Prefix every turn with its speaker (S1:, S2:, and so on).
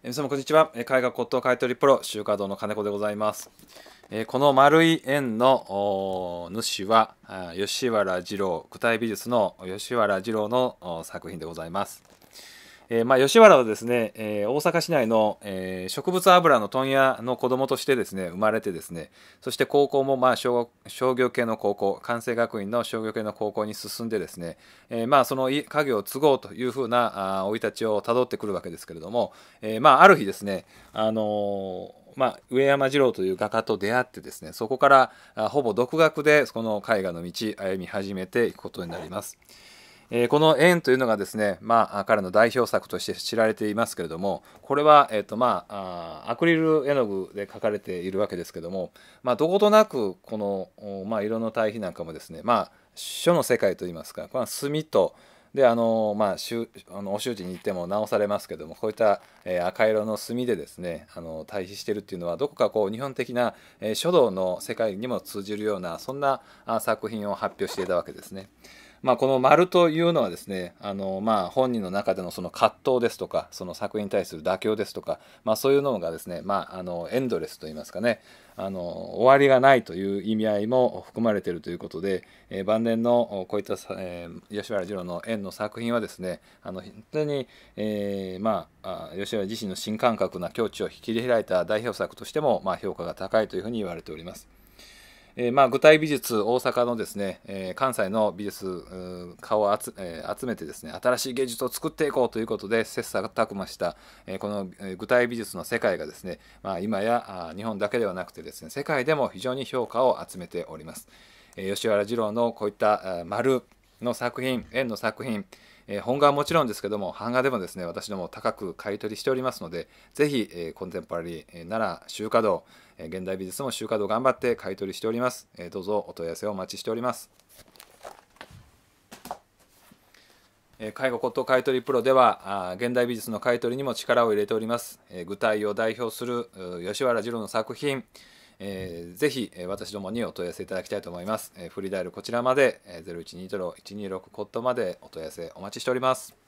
S1: 皆様こんにちは絵画骨董買取プロ集華堂の金子でございますえこの丸い円の主は吉原二郎具体美術の吉原二郎の作品でございますえー、まあ、吉原はですね、えー、大阪市内の、えー、植物油の問屋の子供としてですね生まれてですねそして高校もまあ商業系の高校関西学院の商業系の高校に進んでですね、えまあ、その家業を継ごうというふうな生い立ちをたどってくるわけですけれども、えまあ、ある日ですね、あのまあ、上山二郎という画家と出会ってですねそこからほぼ独学でこの絵画の道歩み始めていくことになります。えー、この「円」というのがですね、まあ、彼の代表作として知られていますけれどもこれは、えーとまあ、アクリル絵の具で描かれているわけですけども、まあ、どことなくこの、まあ、色の対比なんかもですね、まあ、書の世界といいますかこれは墨とであの、まあ、しゅあのお習字に行っても直されますけどもこういった、えー、赤色の墨でですねあの対比してるっていうのはどこかこう日本的な、えー、書道の世界にも通じるようなそんな作品を発表していたわけですね。まあ、この丸というのはですねあの、まあ、本人の中でのその葛藤ですとかその作品に対する妥協ですとか、まあ、そういうのがですね、まあ、あのエンドレスといいますかねあの終わりがないという意味合いも含まれているということで、えー、晩年のこういった、えー、吉原二郎の縁の作品はですねあの本当に、えー、まあ、吉原自身の新感覚な境地を切り開いた代表作としても、まあ、評価が高いというふうに言われております。えー、まあ、具体美術大阪のですね、えー、関西の美術家を集,、えー、集めてですね新しい芸術を作っていこうということで切磋琢磨した、えこの具体美術の世界がですね、まあ、今や日本だけではなくてですね世界でも非常に評価を集めております。え吉原二郎のこういった「丸」の作品円の作品、えー、本画はもちろんですけども版画でもですね私ども高く買い取りしておりますのでぜひ、えー、コンテンポラリー、えー、奈良集華堂、え現代美術も集華堂頑張って買い取りしております、えどうぞお問い合わせをお待ちしております。介護骨董買取プロでは現代美術の買取にも力を入れております具体を代表する吉原次郎の作品えー、ぜひ、え私どもにお問い合わせいただきたいと思います。えフリーダイルこちらまで、えー、012トロ126コットまでお問い合わせお待ちしております。